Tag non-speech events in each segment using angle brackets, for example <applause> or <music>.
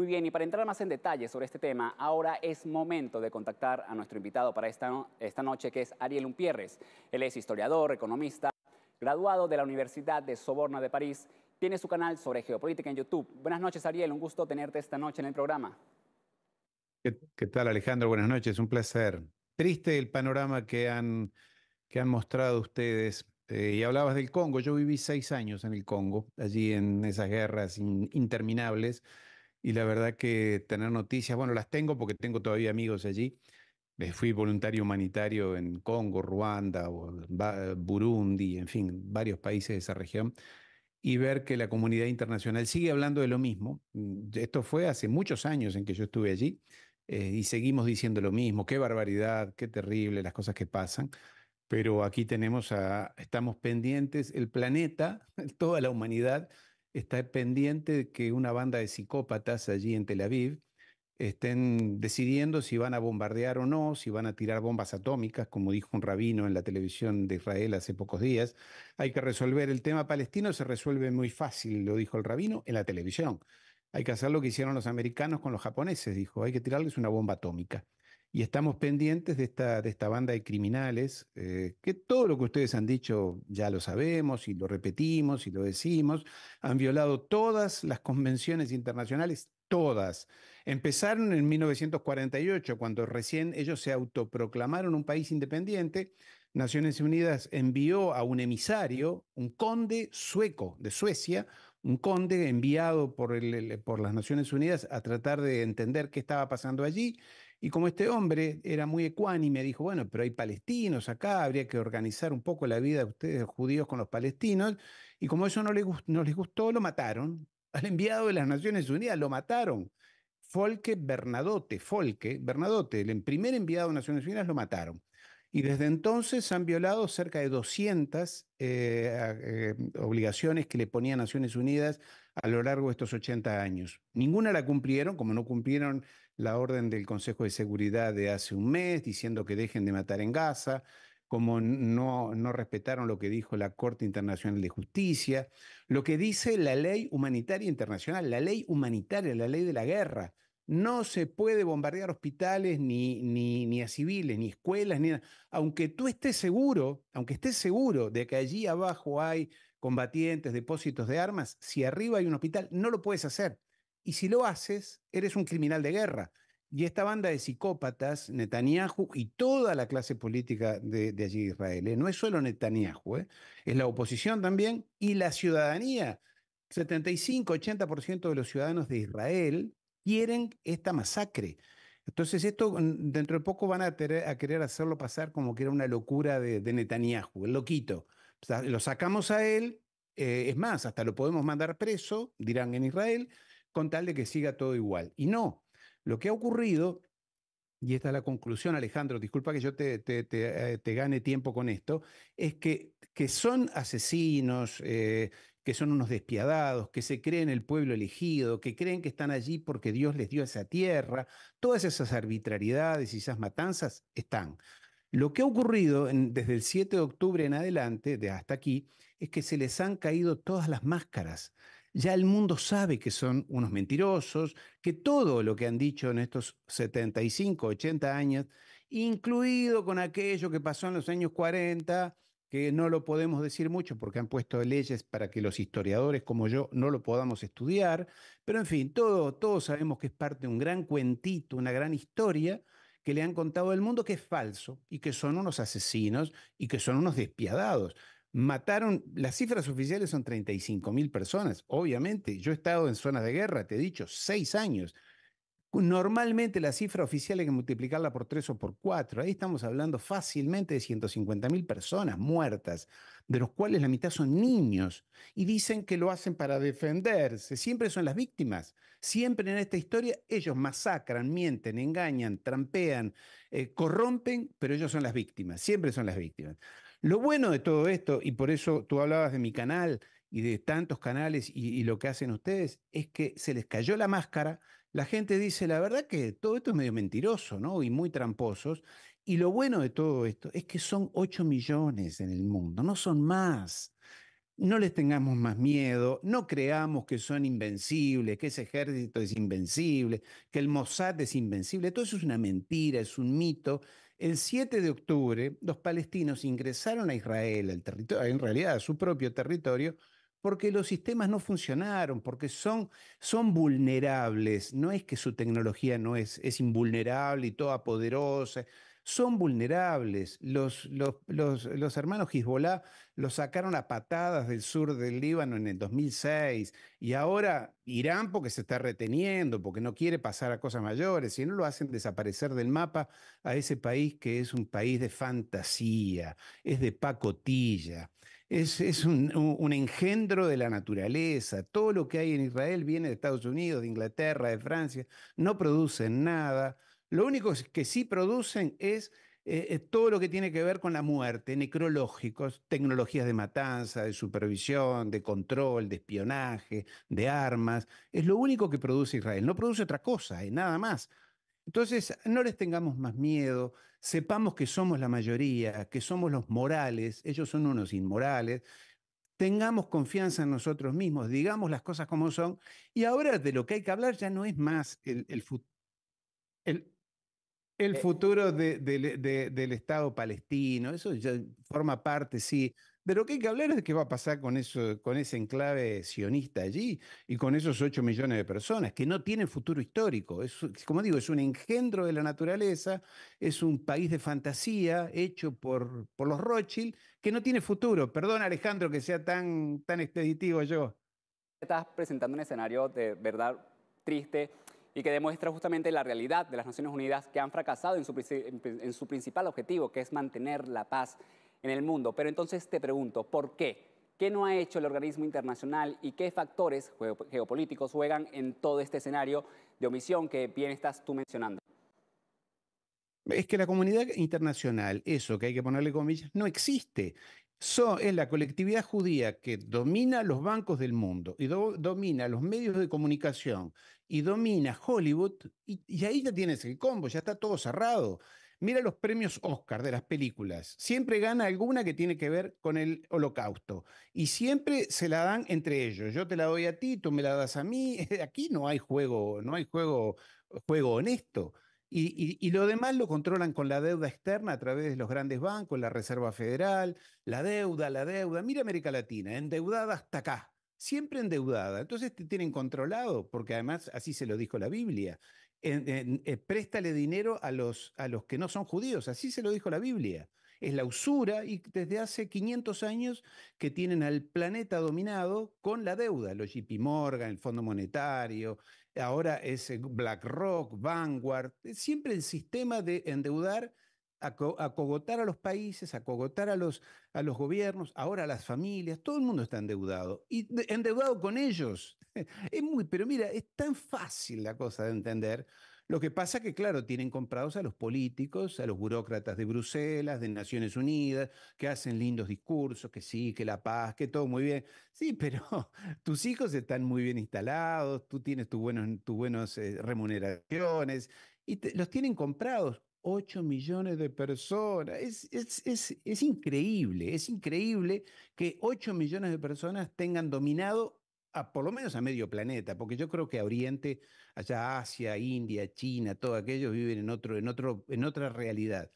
Muy bien, y para entrar más en detalle sobre este tema, ahora es momento de contactar a nuestro invitado para esta, esta noche, que es Ariel Umpierres. Él es historiador, economista, graduado de la Universidad de Soborna de París. Tiene su canal sobre geopolítica en YouTube. Buenas noches, Ariel. Un gusto tenerte esta noche en el programa. ¿Qué, tal, Alejandro? Buenas noches. Un placer. Triste el panorama que han, que han mostrado ustedes. Eh, y hablabas del Congo. Yo viví seis años en el Congo, allí en esas guerras interminables y la verdad que tener noticias, bueno, las tengo porque tengo todavía amigos allí. Eh, fui voluntario humanitario en Congo, Ruanda, Burundi, en fin, varios países de esa región, y ver que la comunidad internacional sigue hablando de lo mismo. Mm, esto fue hace muchos años en que yo estuve allí eh, y seguimos diciendo lo mismo, qué barbaridad, qué terrible las cosas que pasan, pero aquí tenemos a, estamos pendientes, el planeta, <laughs> toda la humanidad Está pendiente de que una banda de psicópatas allí en Tel Aviv estén decidiendo si van a bombardear o no, si van a tirar bombas atómicas, como dijo un rabino en la televisión de Israel hace pocos días. Hay que resolver el tema palestino, se resuelve muy fácil, lo dijo el rabino en la televisión. Hay que hacer lo que hicieron los americanos con los japoneses, dijo, hay que tirarles una bomba atómica. Y estamos pendientes de esta, de esta banda de criminales, eh, que todo lo que ustedes han dicho ya lo sabemos y lo repetimos y lo decimos. Han violado todas las convenciones internacionales, todas. Empezaron en 1948, cuando recién ellos se autoproclamaron un país independiente. Naciones Unidas envió a un emisario, un conde sueco de Suecia, un conde enviado por, el, por, las Naciones Unidas a tratar de entender qué estaba pasando allí. Y como este hombre era muy ecuánime, dijo, bueno, pero hay palestinos acá, habría que organizar un poco la vida de ustedes, judíos, con los palestinos. Y como eso no les, gustó, no lo mataron. <laughs> Al enviado de las Naciones Unidas lo mataron. Folke Bernadotte, Folke Bernadotte, el primer enviado de Naciones Unidas lo mataron. Y desde entonces han violado cerca de 200 eh, eh, obligaciones que le ponía Naciones Unidas a lo largo de estos 80 años. Ninguna la cumplieron, como no cumplieron la orden del Consejo de Seguridad de hace un mes diciendo que dejen de matar en Gaza, como no, no respetaron lo que dijo la Corte Internacional de Justicia, lo que dice la ley humanitaria internacional, la ley humanitaria, la ley de la guerra. No se puede bombardear hospitales ni, ni, ni a civiles, ni escuelas, ni Aunque tú estés seguro, aunque estés seguro de que allí abajo hay combatientes, depósitos de armas, si arriba hay un hospital, no lo puedes hacer. Y si lo haces, eres un criminal de guerra. Y esta banda de psicópatas, Netanyahu y toda la clase política de, allí de Israel, ¿eh? no es solo Netanyahu, ¿eh? es la oposición también y la ciudadanía. 75-80% de los ciudadanos de Israel quieren esta masacre. Entonces, esto mm, dentro de poco van a, querer hacerlo pasar como que era una locura de, Netanyahu, el loquito. O lo sacamos a él, eh, es más, hasta lo podemos mandar preso, dirán en Israel, con tal de que siga todo igual. Y no, lo que ha ocurrido, y esta es la conclusión, Alejandro, disculpa que yo te, eh, gane tiempo con esto, es que, son asesinos, eh, que son unos despiadados, que se creen el pueblo elegido, que creen que están allí porque Dios les dio esa tierra, todas esas arbitrariedades y esas matanzas están. Lo que ha ocurrido desde el 7 de octubre en adelante, de hasta aquí, es que se les han caído todas las máscaras ya el mundo sabe que son unos mentirosos, que todo lo que han dicho en estos 75, 80 años, incluido con aquello que pasó en los años 40, que no lo podemos decir mucho porque han puesto leyes para que los historiadores como yo no lo podamos estudiar, pero en fin, todo, todos sabemos que es parte de un gran cuentito, una gran historia que le han contado al mundo que es falso y que son unos asesinos y que son unos despiadados. Mataron, las cifras oficiales son 35 mil personas, obviamente. Yo he estado en zonas de guerra, te he dicho, seis años. Normalmente la cifra oficial hay que multiplicarla por tres o por cuatro. Ahí estamos hablando fácilmente de 150 mil personas muertas, de los cuales la mitad son niños. Y dicen que lo hacen para defenderse. Siempre son las víctimas. Siempre en esta historia ellos masacran, mienten, engañan, trampean, eh, corrompen, pero ellos son las víctimas. Siempre son las víctimas. Lo bueno de todo esto, y por eso tú hablabas de mi canal y de tantos canales y, lo que hacen ustedes, es que se les cayó la máscara, la gente dice, la verdad que todo esto es medio mentiroso, ¿no? Y muy tramposos. Y lo bueno de todo esto es que son 8 millones en el mundo, no son más. No les tengamos más miedo, no creamos que son invencibles, que ese ejército es invencible, que el Mossad es invencible. Todo eso es una mentira, es un mito el 7 de octubre, los palestinos ingresaron a Israel, en realidad a su propio territorio, porque los sistemas no funcionaron, porque son, son vulnerables. No es que su tecnología no es, es invulnerable y toda poderosa son vulnerables. Los, hermanos Hezbollah los sacaron a patadas del sur del Líbano en el 2006 y ahora Irán porque se está reteniendo, porque no quiere pasar a cosas mayores, si no lo hacen desaparecer del mapa a ese país que es un país de fantasía, es de pacotilla, es, un, un engendro de la naturaleza. Todo lo que hay en Israel viene de Estados Unidos, de Inglaterra, de Francia, no producen nada lo único que sí producen es eh, eh, todo lo que tiene que ver con la muerte, necrológicos, tecnologías de matanza, de supervisión, de control, de espionaje, de armas. Es lo único que produce Israel. No produce otra cosa, eh, nada más. Entonces, no les tengamos más miedo, sepamos que somos la mayoría, que somos los morales, ellos son unos inmorales, tengamos confianza en nosotros mismos, digamos las cosas como son, y ahora de lo que hay que hablar ya no es más el, el, el eh, futuro eh, del Estado palestino, eso ya forma parte, sí. De lo que hay que hablar es de qué va a pasar con, eso, con ese enclave sionista allí y con esos 8 millones de personas que no tienen futuro histórico. como digo, es un engendro de la naturaleza, es un país de fantasía hecho por, los Rothschild que no tiene futuro. Perdón, Alejandro, que sea tan, tan expeditivo yo. Estás presentando un escenario de verdad triste y que demuestra justamente la realidad de las Naciones Unidas que han fracasado en su, principal objetivo, que es mantener la paz en el mundo. Pero entonces te pregunto, ¿por qué? ¿Qué no ha hecho el organismo internacional y qué factores geopolíticos juegan en todo este escenario de omisión que bien estás tú mencionando? Es que la comunidad internacional, eso que hay que ponerle comillas, no existe. So, es la colectividad judía que domina los bancos del mundo y domina los medios de comunicación y domina Hollywood y, ahí ya tienes el combo, ya está todo cerrado. Mira los premios Oscar de las películas. Siempre gana alguna que tiene que ver con el holocausto. Y siempre se la dan entre ellos. Yo te la doy a ti, tú me la das a mí. <laughs> Aquí no hay juego, no hay juego, juego honesto. Y, lo demás lo controlan con la deuda externa a través de los grandes bancos, la Reserva Federal, la deuda, la deuda. Mira América Latina, endeudada hasta acá, siempre endeudada. Entonces te tienen controlado, porque además así se lo dijo la Biblia. Eh, préstale dinero a los, a los que no son judíos, así se lo dijo la Biblia. Es la usura y desde hace 500 años que tienen al planeta dominado con la deuda, los JP Morgan, el Fondo Monetario, ahora es eh, BlackRock, Vanguard, eh, siempre el sistema de endeudar, acogotar a los países, acogotar a los, a los gobiernos, ahora a las familias, todo el mundo está endeudado y endeudado con ellos. <laughs> Es muy, pero mira, es tan fácil la cosa de entender lo que pasa que, claro, tienen comprados a los políticos, a los burócratas de Bruselas, de Naciones Unidas, que hacen lindos discursos, que sí, que la paz, que todo muy bien. Sí, pero <laughs> tus hijos están muy bien instalados, tú tienes tus buenas eh, remuneraciones y los tienen comprados. 8 millones de personas. Es, es, es increíble, es increíble que 8 millones de personas tengan dominado a, por lo menos a medio planeta, porque yo creo que a Oriente, allá Asia, India, China, todos aquellos viven en, otro, en, otro, en otra realidad.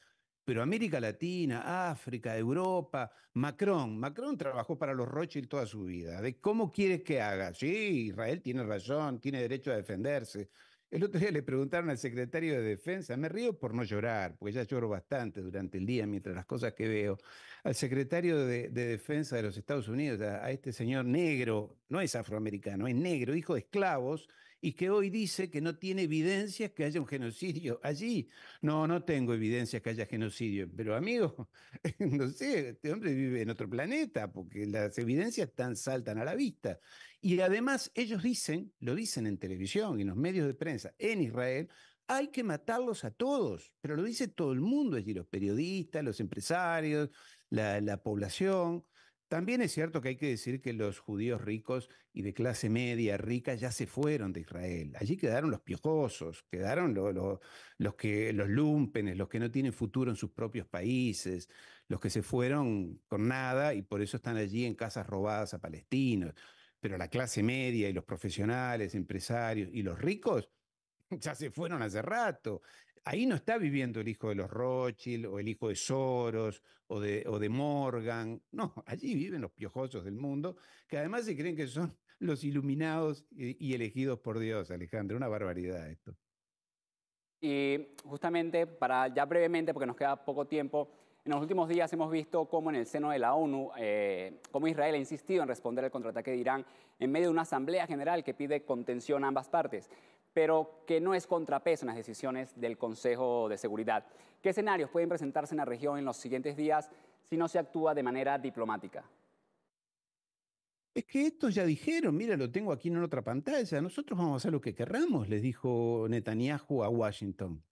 Pero América Latina, África, Europa, Macron, Macron trabajó para los Rothschild toda su vida. ¿De cómo quieres que haga? Sí, Israel tiene razón, tiene derecho a defenderse. El otro día le preguntaron al secretario de Defensa, me río por no llorar, porque ya lloro bastante durante el día mientras las cosas que veo, al secretario de, Defensa de los Estados Unidos, a, este señor negro, no es afroamericano, es negro, hijo de esclavos, y que hoy dice que no tiene evidencias que haya un genocidio allí. No, no tengo evidencias que haya genocidio, pero amigo, <laughs> no sé, este hombre vive en otro planeta, porque las evidencias tan saltan a la vista. Y además ellos dicen, lo dicen en televisión y en los medios de prensa en Israel, hay que matarlos a todos, pero lo dice todo el mundo, es decir, los periodistas, los empresarios, la, población. También es cierto que hay que decir que los judíos ricos y de clase media rica ya se fueron de Israel. Allí quedaron los piojosos, quedaron los, que, los lumpenes, los que no tienen futuro en sus propios países, los que se fueron con nada y por eso están allí en casas robadas a palestinos, pero la clase media y los profesionales, empresarios y los ricos <laughs> ya se fueron hace rato. Ahí no está viviendo el hijo de los Rothschild o el hijo de Soros o de, o de Morgan. No, <laughs> allí viven los piojosos del mundo, que además se creen que son <laughs> los iluminados y, elegidos por Dios, Alejandro. Una barbaridad esto. Y justamente, para ya brevemente, porque nos queda poco tiempo, en los últimos días hemos visto cómo en el seno de la ONU, eh, cómo Israel ha insistido en responder al contraataque de Irán en medio de una asamblea general que pide contención a ambas partes, pero que no es contrapeso en las decisiones del Consejo de Seguridad. ¿Qué escenarios pueden presentarse en la región en los siguientes días si no se actúa de manera diplomática? Es que estos ya dijeron, mira, lo tengo aquí en otra pantalla, nosotros vamos a hacer lo que queramos, les dijo Netanyahu a Washington.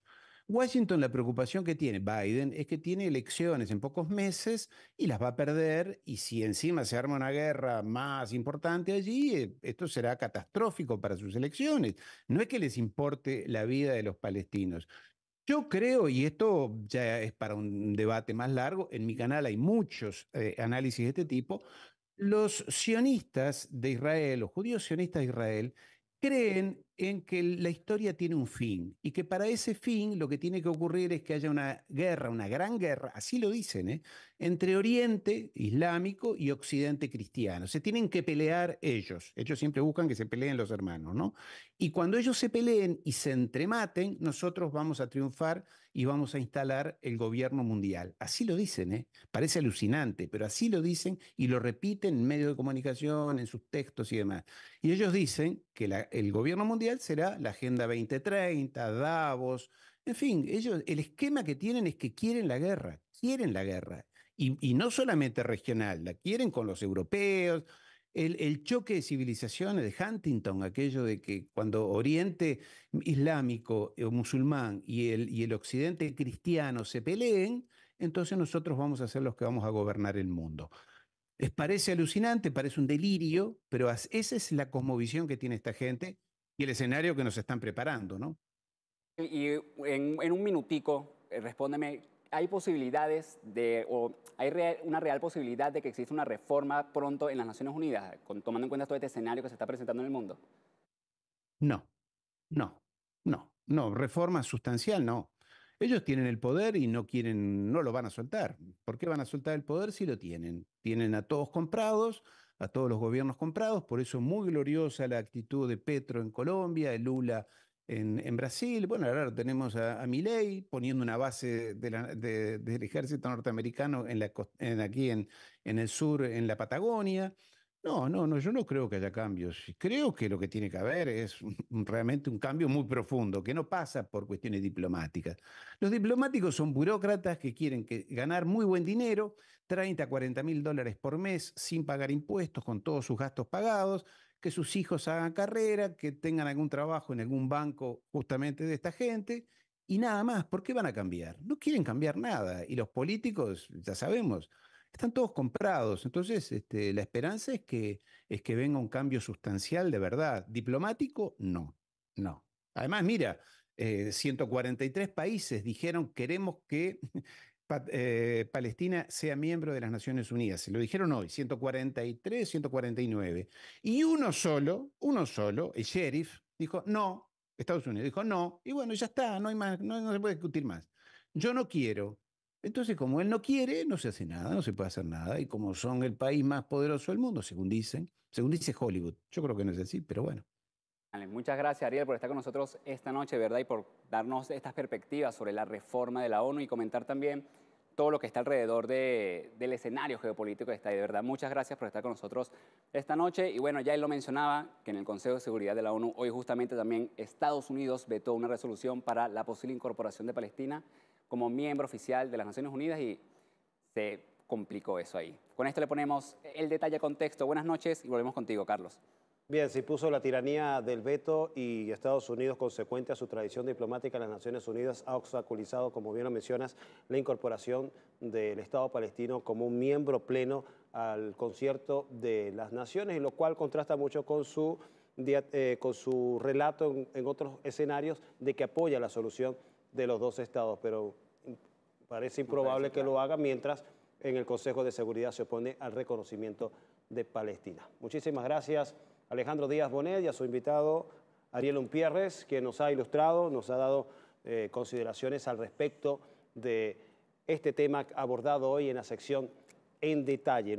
Washington la preocupación que tiene Biden es que tiene elecciones en pocos meses y las va a perder y si encima se arma una guerra más importante allí, eh, esto será catastrófico para sus elecciones. No es que les importe la vida de los palestinos. Yo creo, y esto ya es para un debate más largo, en mi canal hay muchos eh, análisis de este tipo, los sionistas de Israel, los judíos sionistas de Israel, creen en que la historia tiene un fin y que para ese fin lo que tiene que ocurrir es que haya una guerra, una gran guerra, así lo dicen, ¿eh? entre Oriente Islámico y Occidente Cristiano. Se tienen que pelear ellos. Ellos siempre buscan que se peleen los hermanos, ¿no? Y cuando ellos se peleen y se entrematen, nosotros vamos a triunfar y vamos a instalar el gobierno mundial. Así lo dicen, ¿eh? Parece alucinante, pero así lo dicen y lo repiten en medios de comunicación, en sus textos y demás. Y ellos dicen que el gobierno mundial será la Agenda 2030, Davos, en fin, ellos, el esquema que tienen es que quieren la guerra, quieren la guerra, y, no solamente regional, la quieren con los europeos. El, choque de civilizaciones de Huntington, aquello de que cuando Oriente Islámico o eh, musulmán y el, y el Occidente cristiano se peleen, entonces nosotros vamos a ser los que vamos a gobernar el mundo. Les parece alucinante, parece un delirio, pero esa es la cosmovisión que tiene esta gente y el escenario que nos están preparando, ¿no? Y, en, un minutico, eh, respóndeme, ¿hay posibilidades de, o hay una real posibilidad de que exista una reforma pronto en las Naciones Unidas, tomando en cuenta todo este escenario que se está presentando en el mundo? No, no, no, no, reforma sustancial no. Ellos tienen el poder y no quieren, no lo van a soltar. ¿Por qué van a soltar el poder si lo tienen? Tienen a todos comprados, a todos los gobiernos comprados, por eso muy gloriosa la actitud de Petro en Colombia, de Lula en, Brasil. Bueno, ahora tenemos a, a poniendo una base del ejército norteamericano en la, en, aquí en el sur, en la Patagonia. No, no, no, yo no creo que haya cambios. Creo que lo que tiene que haber es realmente un cambio muy profundo, que no pasa por cuestiones diplomáticas. Los diplomáticos son burócratas que quieren que, ganar muy buen dinero, 30, 40 mil dólares por mes, sin pagar impuestos, con todos sus gastos pagados, que sus hijos hagan carrera, que tengan algún trabajo en algún banco justamente de esta gente. Y nada más, ¿por qué van a cambiar? No quieren cambiar nada. Y los políticos, ya sabemos, están todos comprados. Entonces, este, la esperanza es que, es que venga un cambio sustancial de verdad. Diplomático, no, no. Además, mira, 143 eh, países dijeron queremos que <laughs> eh, Palestina sea miembro de las Naciones Unidas. Se lo dijeron hoy, 143, 149. Y uno solo, uno solo, el sheriff, dijo, no, Estados Unidos dijo, no, y bueno, ya está, no hay más, no se puede discutir más. Yo no quiero entonces, como él no quiere, no se hace nada, no se puede hacer nada. Y como son el país más poderoso del mundo, según dicen, según dice Hollywood, yo creo que no es así, pero bueno. Muchas gracias, Ariel, por estar con nosotros esta noche, ¿verdad? Y por darnos estas perspectivas sobre la reforma de la ONU y comentar también todo lo que está alrededor de, del escenario geopolítico que está ahí. De verdad, muchas gracias por estar con nosotros esta noche. Y bueno, ya él lo mencionaba, que en el Consejo de Seguridad de la ONU hoy justamente también Estados Unidos vetó una resolución para la posible incorporación de Palestina como miembro oficial de las Naciones Unidas y se complicó eso ahí. Con esto le ponemos el detalle contexto. Buenas noches y volvemos contigo, Carlos. Bien, se impuso la tiranía del veto y Estados Unidos, consecuente a su tradición diplomática en las Naciones Unidas, ha obstaculizado, como bien lo mencionas, la incorporación del Estado palestino como un miembro pleno al concierto de las naciones, lo cual contrasta mucho con su, eh, con su relato en otros escenarios de que apoya la solución de los dos estados, pero parece improbable que lo haga mientras en el Consejo de Seguridad se opone al reconocimiento de Palestina. Muchísimas gracias Alejandro Díaz Bonet y a su invitado Ariel Umpierres, que nos ha ilustrado, nos ha dado eh, consideraciones al respecto de este tema abordado hoy en la sección en detalle.